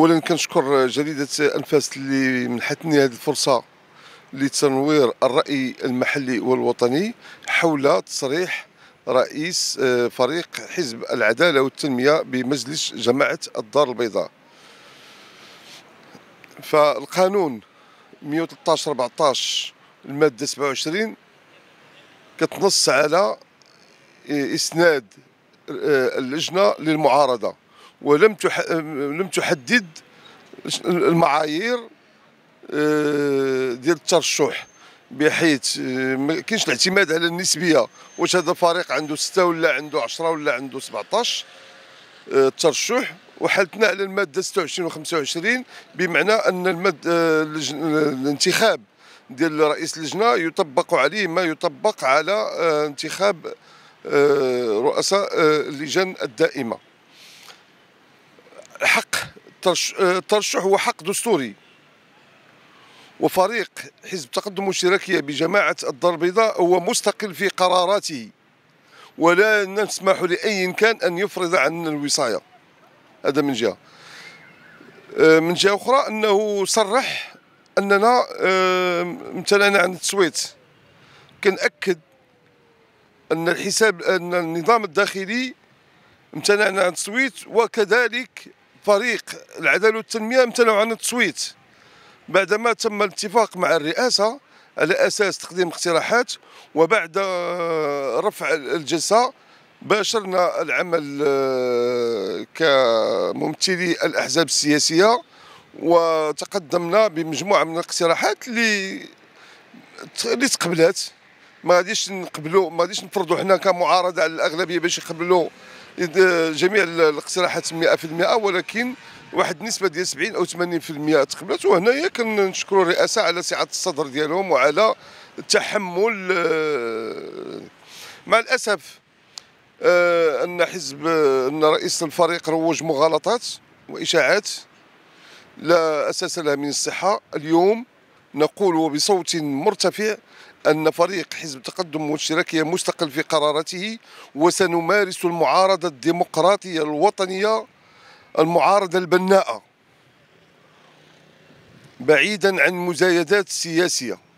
اولا كنشكر جريده انفاس اللي منحتني هذه الفرصه لتنوير الراي المحلي والوطني حول تصريح رئيس آه، فريق حزب العداله والتنميه بمجلس جماعه الدار البيضاء فالقانون 113 14 الماده 27 كتنص على آه، اسناد آه، اللجنه للمعارضه ولم لم تحدد المعايير آه، ديال الترشح بحيث آه، ما كاينش الاعتماد على النسبيه واش هذا الفريق عنده 6 ولا عنده 10 ولا عنده 17 آه، الترشح وحالتنا على الماده 26 و 25 بمعنى ان المد الانتخاب ديال رئيس اللجنه يطبق عليه ما يطبق على انتخاب رؤساء اللجان الدائمه الترشح آه، هو حق دستوري وفريق حزب تقدم الاشتراكية بجماعة الدار البيضاء هو مستقل في قراراته ولا نسمح لأي كان أن يفرض عن الوصاية هذا من جهة آه، من جهة أخرى أنه صرح أننا آه، امتنعنا عن التصويت كنأكد أن الحساب أن النظام الداخلي امتنعنا عن التصويت وكذلك فريق العداله والتنميه امتنعوا عن التصويت بعدما تم الاتفاق مع الرئاسه على اساس تقديم اقتراحات وبعد رفع الجلسه باشرنا العمل آه، كممثلي الاحزاب السياسيه وتقدمنا بمجموعه من الاقتراحات اللي اللي تقبلات ما غاديش نقبلوا ما غاديش نفرضوا حنا كمعارضه على الاغلبيه باش يقبلوا جميع الاقتراحات 100% ولكن واحد النسبه ديال 70 او 80% تقبلت وهنايا كنشكروا الرئاسه على سعه الصدر ديالهم وعلى التحمل آه، مع الاسف آه، ان حزب ان رئيس الفريق روج مغالطات واشاعات لا اساس لها من الصحه اليوم نقول بصوت مرتفع أن فريق حزب تقدم والشراكية مستقل في قراراته وسنمارس المعارضة الديمقراطية الوطنية المعارضة البناءة بعيدا عن مزايدات سياسية